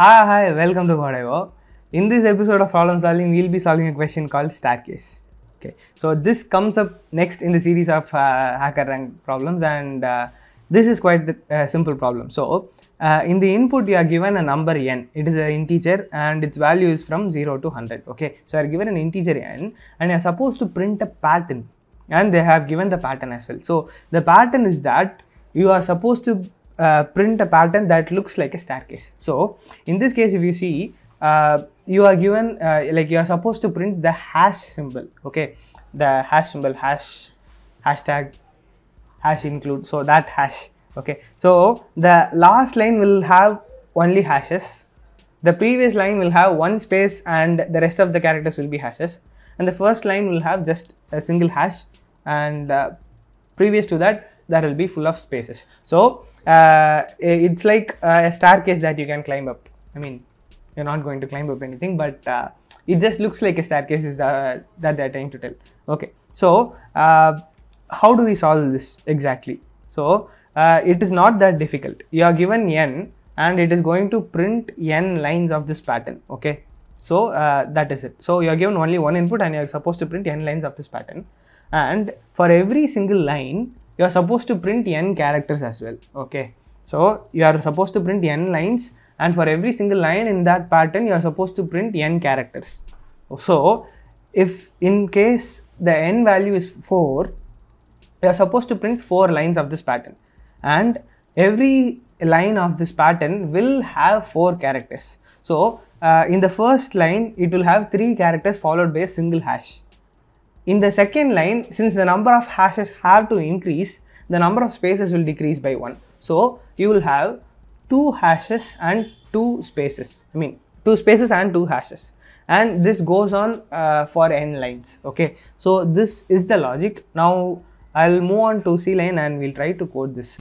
Hi, hi, welcome to Whatever. In this episode of Problem Solving, we'll be solving a question called staircase. Okay, so this comes up next in the series of uh, hacker rank problems, and uh, this is quite a uh, simple problem. So, uh, in the input, you are given a number n, it is an integer, and its value is from 0 to 100. Okay, so you are given an integer n, and you are supposed to print a pattern, and they have given the pattern as well. So, the pattern is that you are supposed to uh, print a pattern that looks like a staircase. So in this case, if you see, uh, you are given uh, like you are supposed to print the hash symbol. Okay, the hash symbol, hash, hashtag, hash include. So that hash. Okay, so the last line will have only hashes. The previous line will have one space and the rest of the characters will be hashes. And the first line will have just a single hash and uh, previous to that, that will be full of spaces. So uh, it's like a staircase that you can climb up. I mean, you're not going to climb up anything, but uh, it just looks like a staircase is the, that they're trying to tell. Okay, so uh, how do we solve this exactly? So uh, it is not that difficult. You are given n and it is going to print n lines of this pattern. Okay, so uh, that is it. So you are given only one input and you are supposed to print n lines of this pattern and for every single line you are supposed to print n characters as well okay so you are supposed to print n lines and for every single line in that pattern you are supposed to print n characters so if in case the n value is 4 you are supposed to print 4 lines of this pattern and every line of this pattern will have 4 characters so uh, in the first line it will have 3 characters followed by a single hash in the second line, since the number of hashes have to increase, the number of spaces will decrease by 1. So you will have 2 hashes and 2 spaces. I mean 2 spaces and 2 hashes and this goes on uh, for n lines okay so this is the logic now i'll move on to c line and we'll try to code this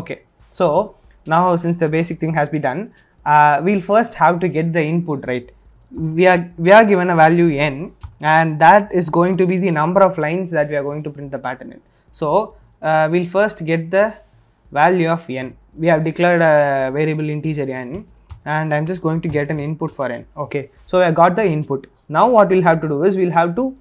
okay so now since the basic thing has been done uh, we'll first have to get the input right we are we are given a value n and that is going to be the number of lines that we are going to print the pattern in so uh, we'll first get the value of n we have declared a variable integer n and i'm just going to get an input for n okay so i got the input now what we'll have to do is we'll have to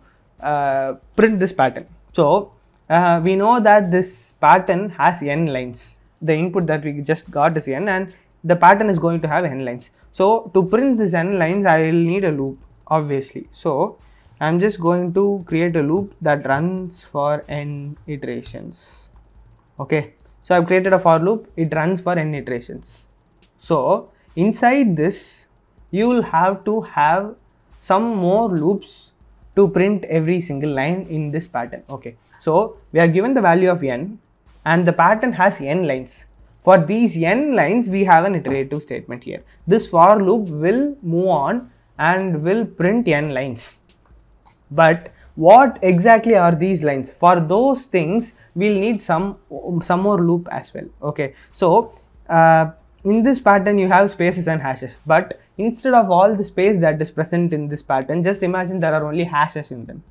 uh, print this pattern so uh, we know that this pattern has n lines the input that we just got is n and the pattern is going to have n lines so to print this n lines i will need a loop obviously so i'm just going to create a loop that runs for n iterations okay so i've created a for loop it runs for n iterations so inside this you will have to have some more loops to print every single line in this pattern okay so we are given the value of n and the pattern has n lines for these n lines, we have an iterative statement here. This for loop will move on and will print n lines. But what exactly are these lines? For those things, we'll need some, some more loop as well. Okay, so uh, in this pattern, you have spaces and hashes, but instead of all the space that is present in this pattern, just imagine there are only hashes in them.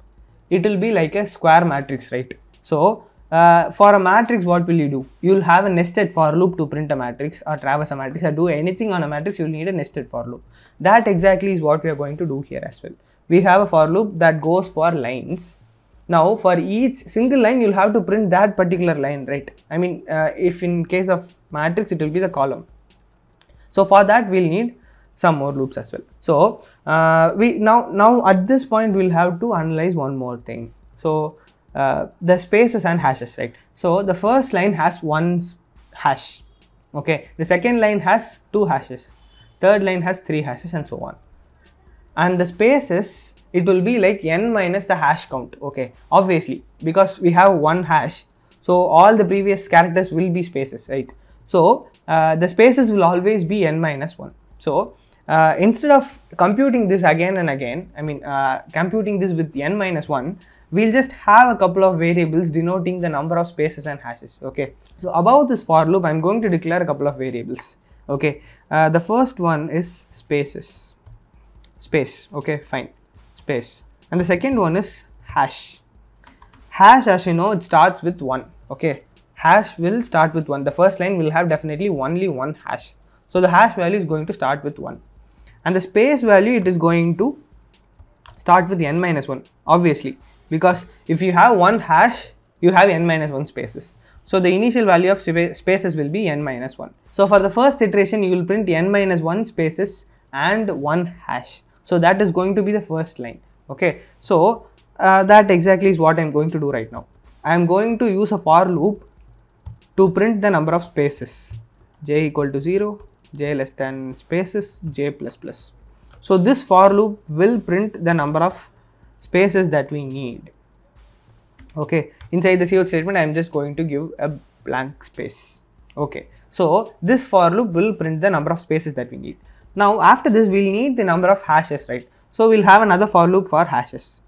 It will be like a square matrix, right? So uh, for a matrix what will you do you'll have a nested for loop to print a matrix or traverse a matrix or do anything on a matrix you'll need a nested for loop that exactly is what we are going to do here as well we have a for loop that goes for lines now for each single line you'll have to print that particular line right i mean uh, if in case of matrix it will be the column so for that we'll need some more loops as well so uh, we now now at this point we'll have to analyze one more thing so uh, the spaces and hashes, right? So the first line has one hash, okay? The second line has two hashes, third line has three hashes and so on. And the spaces, it will be like n minus the hash count, okay? Obviously, because we have one hash, so all the previous characters will be spaces, right? So uh, the spaces will always be n minus 1. So uh, instead of computing this again and again, I mean, uh, computing this with n minus 1, we'll just have a couple of variables denoting the number of spaces and hashes okay so above this for loop i'm going to declare a couple of variables okay uh, the first one is spaces space okay fine space and the second one is hash hash as you know it starts with one okay hash will start with one the first line will have definitely only one hash so the hash value is going to start with one and the space value it is going to start with n minus 1 obviously because if you have one hash, you have n minus 1 spaces. So the initial value of spaces will be n minus 1. So for the first iteration, you will print n minus 1 spaces and 1 hash. So that is going to be the first line. Okay. So uh, that exactly is what I'm going to do right now. I'm going to use a for loop to print the number of spaces j equal to 0, j less than spaces, j plus plus. So this for loop will print the number of spaces that we need okay inside the cout statement i'm just going to give a blank space okay so this for loop will print the number of spaces that we need now after this we'll need the number of hashes right so we'll have another for loop for hashes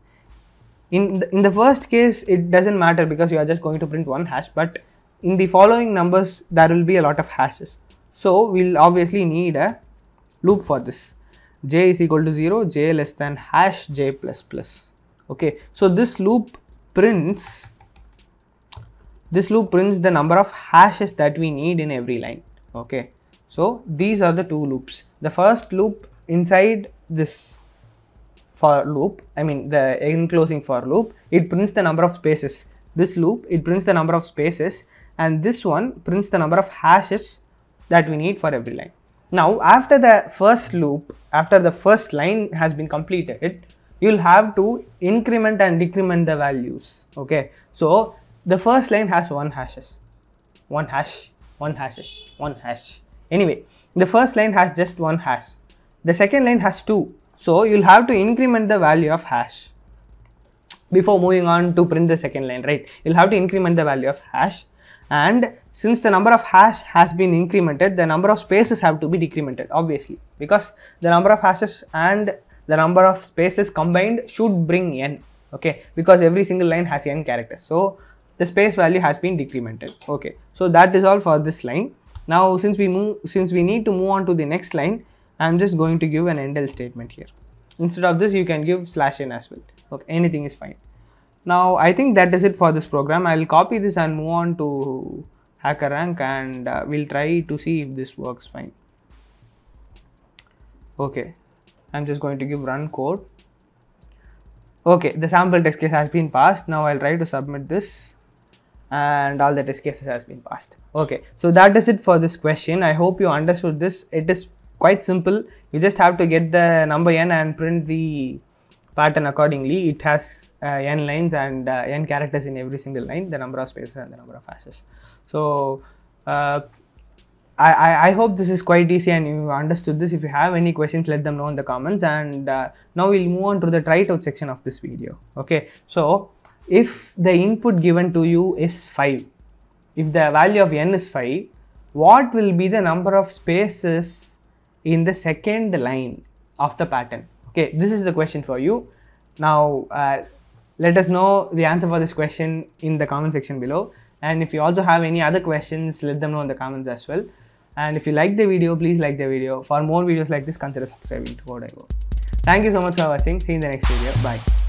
in the, in the first case it doesn't matter because you are just going to print one hash but in the following numbers there will be a lot of hashes so we'll obviously need a loop for this j is equal to 0 j less than hash j plus plus okay so this loop prints this loop prints the number of hashes that we need in every line okay so these are the two loops the first loop inside this for loop i mean the enclosing for loop it prints the number of spaces this loop it prints the number of spaces and this one prints the number of hashes that we need for every line now after the first loop, after the first line has been completed, you'll have to increment and decrement the values. Okay. So the first line has one hashes, one hash, one hashes, one hash. Anyway, the first line has just one hash. The second line has two. So you'll have to increment the value of hash before moving on to print the second line, right? You'll have to increment the value of hash and since the number of hash has been incremented the number of spaces have to be decremented obviously because the number of hashes and the number of spaces combined should bring n okay because every single line has n characters so the space value has been decremented okay so that is all for this line now since we move since we need to move on to the next line i'm just going to give an endl statement here instead of this you can give slash n as well okay anything is fine now I think that is it for this program. I'll copy this and move on to HackerRank and uh, we'll try to see if this works fine. Okay, I'm just going to give run code. Okay, the sample test case has been passed. Now I'll try to submit this and all the test cases has been passed. Okay, so that is it for this question. I hope you understood this. It is quite simple. You just have to get the number n and print the pattern accordingly it has uh, n lines and uh, n characters in every single line the number of spaces and the number of hashes so uh, I, I, I, hope this is quite easy and you understood this if you have any questions let them know in the comments and uh, now we'll move on to the try it out section of this video okay so if the input given to you is 5 if the value of n is 5 what will be the number of spaces in the second line of the pattern Okay, this is the question for you. Now, uh, let us know the answer for this question in the comment section below. And if you also have any other questions, let them know in the comments as well. And if you like the video, please like the video. For more videos like this, consider subscribing to Code.io. Thank you so much for watching. See you in the next video. Bye.